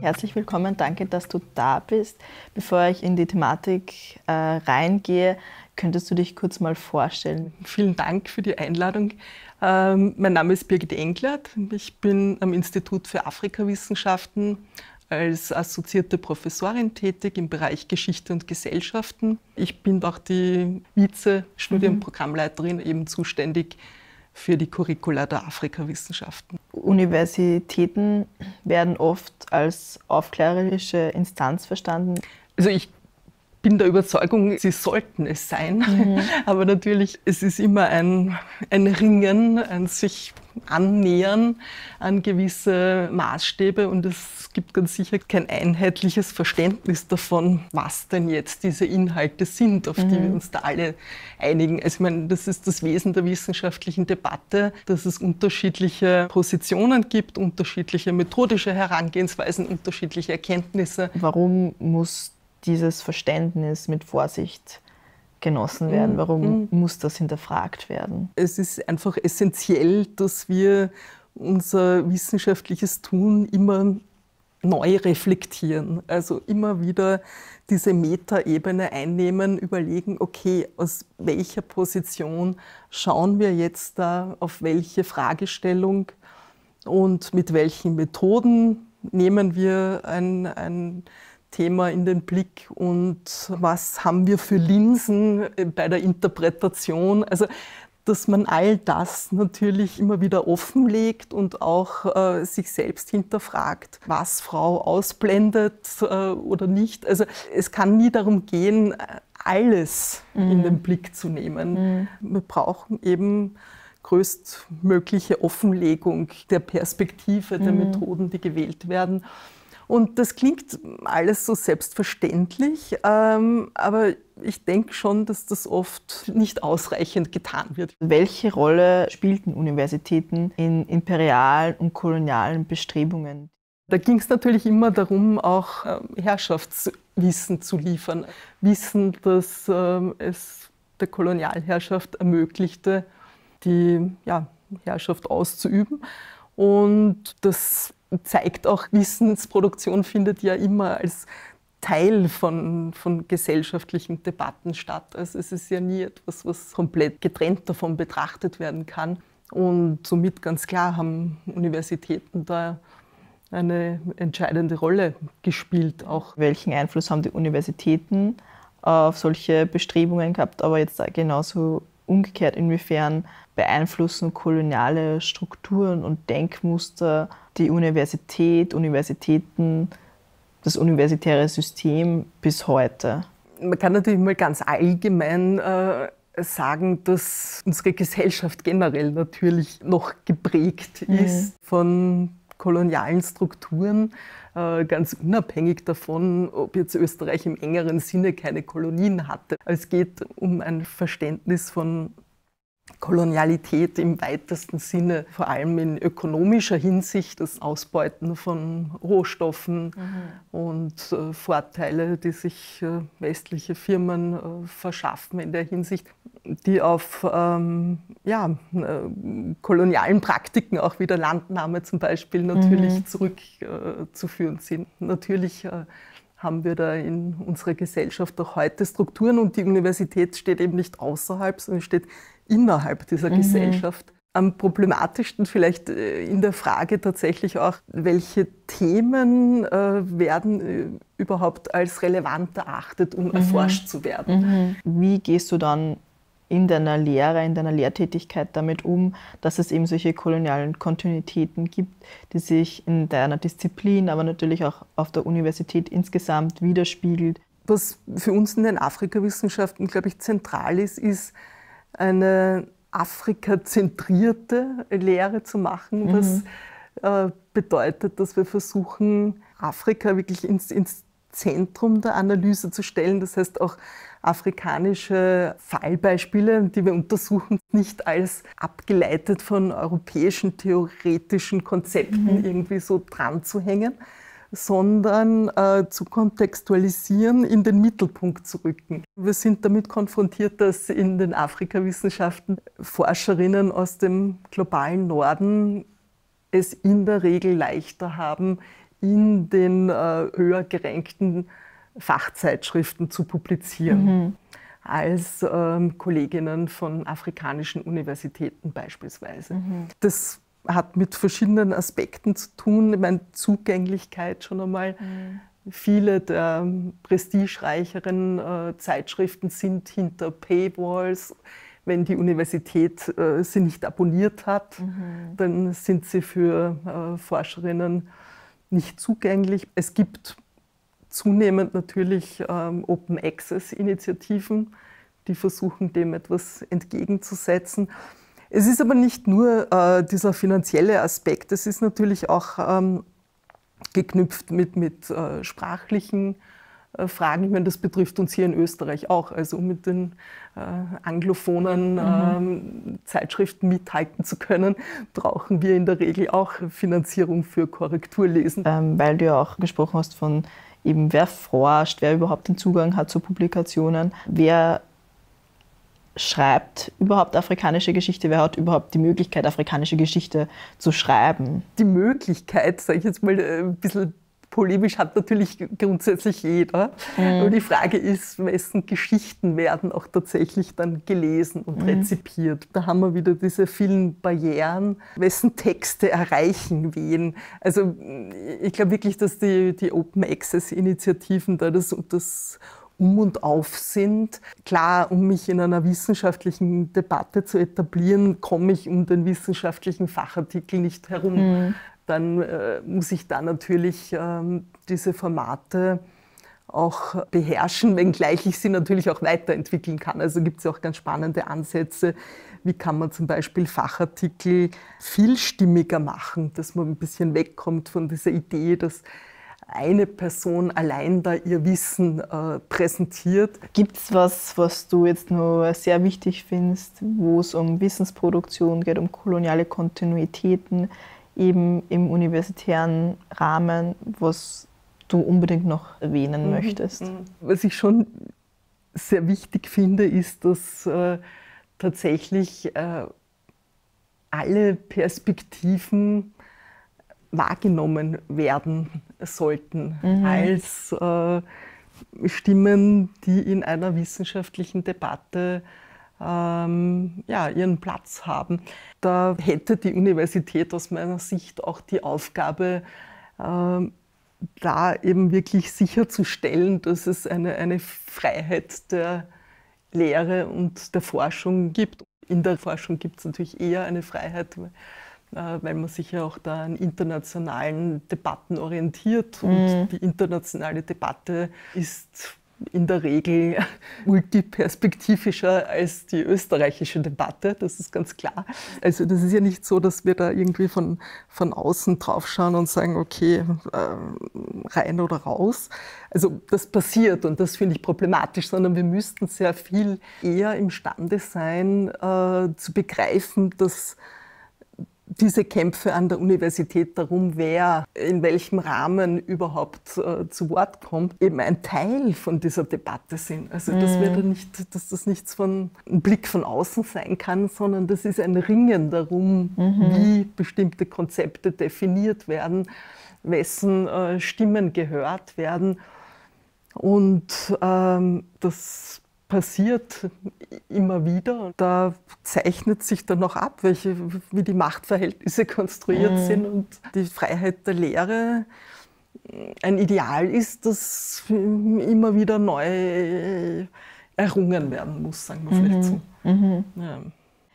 Herzlich willkommen, danke, dass du da bist. Bevor ich in die Thematik äh, reingehe, könntest du dich kurz mal vorstellen? Vielen Dank für die Einladung. Ähm, mein Name ist Birgit Englert. Ich bin am Institut für Afrikawissenschaften als assoziierte Professorin tätig im Bereich Geschichte und Gesellschaften. Ich bin auch die Vize-Studienprogrammleiterin mhm. eben zuständig für die Curricula der Afrikawissenschaften. Universitäten werden oft als aufklärerische Instanz verstanden? Also ich bin der Überzeugung, sie sollten es sein. Mhm. Aber natürlich, es ist immer ein, ein Ringen, ein sich annähern an gewisse Maßstäbe und es gibt ganz sicher kein einheitliches Verständnis davon, was denn jetzt diese Inhalte sind, auf mhm. die wir mhm. uns da alle einigen. Also ich meine, das ist das Wesen der wissenschaftlichen Debatte, dass es unterschiedliche Positionen gibt, unterschiedliche methodische Herangehensweisen, unterschiedliche Erkenntnisse. Warum muss dieses Verständnis mit Vorsicht genossen mm, werden? Warum mhm. muss das hinterfragt werden? Es ist einfach essentiell, dass wir unser wissenschaftliches Tun immer neu reflektieren. Also immer wieder diese Metaebene einnehmen, überlegen, okay, aus welcher Position schauen wir jetzt da auf welche Fragestellung und mit welchen Methoden nehmen wir ein, ein Thema in den Blick und was haben wir für Linsen äh, bei der Interpretation. Also dass man all das natürlich immer wieder offenlegt und auch äh, sich selbst hinterfragt, was Frau ausblendet äh, oder nicht. Also es kann nie darum gehen, alles mhm. in den Blick zu nehmen. Mhm. Wir brauchen eben größtmögliche Offenlegung der Perspektive, der mhm. Methoden, die gewählt werden. Und das klingt alles so selbstverständlich, ähm, aber ich denke schon, dass das oft nicht ausreichend getan wird. Welche Rolle spielten Universitäten in imperialen und kolonialen Bestrebungen? Da ging es natürlich immer darum, auch äh, Herrschaftswissen zu liefern. Wissen, das äh, es der Kolonialherrschaft ermöglichte, die ja, Herrschaft auszuüben. Und das zeigt auch, Wissensproduktion findet ja immer als Teil von, von gesellschaftlichen Debatten statt. Also es ist ja nie etwas, was komplett getrennt davon betrachtet werden kann. Und somit ganz klar haben Universitäten da eine entscheidende Rolle gespielt auch. Welchen Einfluss haben die Universitäten auf solche Bestrebungen gehabt, aber jetzt genauso Umgekehrt, inwiefern beeinflussen koloniale Strukturen und Denkmuster die Universität, Universitäten, das universitäre System bis heute? Man kann natürlich mal ganz allgemein äh, sagen, dass unsere Gesellschaft generell natürlich noch geprägt mhm. ist von kolonialen Strukturen, äh, ganz unabhängig davon, ob jetzt Österreich im engeren Sinne keine Kolonien hatte. Es geht um ein Verständnis von Kolonialität im weitesten Sinne, vor allem in ökonomischer Hinsicht, das Ausbeuten von Rohstoffen mhm. und äh, Vorteile, die sich äh, westliche Firmen äh, verschaffen in der Hinsicht, die auf ähm, ja, äh, kolonialen Praktiken, auch wie der Landnahme zum Beispiel, natürlich mhm. zurückzuführen äh, sind. Natürlich äh, haben wir da in unserer Gesellschaft auch heute Strukturen und die Universität steht eben nicht außerhalb, sondern steht innerhalb dieser mhm. Gesellschaft. Am problematischsten vielleicht äh, in der Frage tatsächlich auch, welche Themen äh, werden äh, überhaupt als relevant erachtet, um mhm. erforscht zu werden. Mhm. Wie gehst du dann in deiner Lehre, in deiner Lehrtätigkeit damit um, dass es eben solche kolonialen Kontinuitäten gibt, die sich in deiner Disziplin, aber natürlich auch auf der Universität insgesamt widerspiegelt? Was für uns in den Afrikawissenschaften, glaube ich, zentral ist, ist eine Afrika-zentrierte Lehre zu machen, was mhm. Äh, bedeutet, dass wir versuchen, Afrika wirklich ins, ins Zentrum der Analyse zu stellen. Das heißt auch afrikanische Fallbeispiele, die wir untersuchen, nicht als abgeleitet von europäischen theoretischen Konzepten mhm. irgendwie so dran zu hängen, sondern äh, zu kontextualisieren, in den Mittelpunkt zu rücken. Wir sind damit konfrontiert, dass in den Afrikawissenschaften Forscherinnen aus dem globalen Norden es in der Regel leichter haben, in den äh, höher gerankten Fachzeitschriften zu publizieren. Mhm. Als ähm, Kolleginnen von afrikanischen Universitäten beispielsweise. Mhm. Das hat mit verschiedenen Aspekten zu tun. Ich meine, Zugänglichkeit schon einmal. Mhm. Viele der ähm, prestigereicheren äh, Zeitschriften sind hinter Paywalls. Wenn die Universität äh, sie nicht abonniert hat, mhm. dann sind sie für äh, Forscherinnen nicht zugänglich. Es gibt zunehmend natürlich ähm, Open Access-Initiativen, die versuchen, dem etwas entgegenzusetzen. Es ist aber nicht nur äh, dieser finanzielle Aspekt, es ist natürlich auch ähm, geknüpft mit, mit äh, sprachlichen äh, Fragen. Ich meine, das betrifft uns hier in Österreich auch. Also mit den äh, anglophonen mhm. ähm, Zeitschriften mithalten zu können, brauchen wir in der Regel auch Finanzierung für Korrekturlesen. Ähm, weil du ja auch gesprochen hast von eben, wer forscht, wer überhaupt den Zugang hat zu Publikationen, wer schreibt überhaupt afrikanische Geschichte? Wer hat überhaupt die Möglichkeit, afrikanische Geschichte zu schreiben? Die Möglichkeit, sage ich jetzt mal äh, ein bisschen polemisch hat natürlich grundsätzlich jeder. Mhm. Nur die Frage ist, wessen Geschichten werden auch tatsächlich dann gelesen und mhm. rezipiert. Da haben wir wieder diese vielen Barrieren, wessen Texte erreichen wen. Also mm, ich glaube wirklich, dass die, die Open Access Initiativen da das, das um und auf sind. Klar, um mich in einer wissenschaftlichen Debatte zu etablieren, komme ich um den wissenschaftlichen Fachartikel nicht herum. Mhm dann äh, muss ich da natürlich ähm, diese Formate auch beherrschen, wenngleich ich sie natürlich auch weiterentwickeln kann. Also gibt es ja auch ganz spannende Ansätze, wie kann man zum Beispiel Fachartikel vielstimmiger machen, dass man ein bisschen wegkommt von dieser Idee, dass eine Person allein da ihr Wissen äh, präsentiert. Gibt es was, was du jetzt nur sehr wichtig findest, wo es um Wissensproduktion geht, um koloniale Kontinuitäten? eben im universitären Rahmen, was du unbedingt noch erwähnen mhm. möchtest? Mhm. Was ich schon sehr wichtig finde, ist, dass äh, tatsächlich äh, alle Perspektiven wahrgenommen werden sollten mhm. als äh, Stimmen, die in einer wissenschaftlichen Debatte ähm, ja, ihren Platz haben. Da hätte die Universität aus meiner Sicht auch die Aufgabe, ähm, da eben wirklich sicherzustellen, dass es eine, eine Freiheit der Lehre und der Forschung gibt. In der Forschung gibt es natürlich eher eine Freiheit, äh, weil man sich ja auch da an internationalen Debatten orientiert. Und mhm. die internationale Debatte ist in der Regel multiperspektivischer als die österreichische Debatte, das ist ganz klar. Also das ist ja nicht so, dass wir da irgendwie von, von außen schauen und sagen, okay, ähm, rein oder raus. Also das passiert und das finde ich problematisch, sondern wir müssten sehr viel eher imstande sein äh, zu begreifen, dass diese Kämpfe an der Universität darum, wer in welchem Rahmen überhaupt äh, zu Wort kommt, eben ein Teil von dieser Debatte sind. Also mhm. das wäre nicht, dass das nichts von einem Blick von außen sein kann, sondern das ist ein Ringen darum, mhm. wie bestimmte Konzepte definiert werden, wessen äh, Stimmen gehört werden. Und ähm, das passiert immer wieder. Da zeichnet sich dann noch ab, welche, wie die Machtverhältnisse konstruiert mhm. sind und die Freiheit der Lehre äh, ein Ideal ist, das immer wieder neu errungen werden muss, sagen wir mhm. vielleicht so. Mhm. Ja.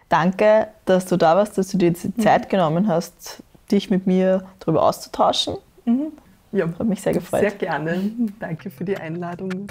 Danke, dass du da warst, dass du dir die mhm. Zeit genommen hast, dich mit mir darüber auszutauschen. Mhm. Ja. Hat mich sehr gefreut. Sehr gerne. Danke für die Einladung.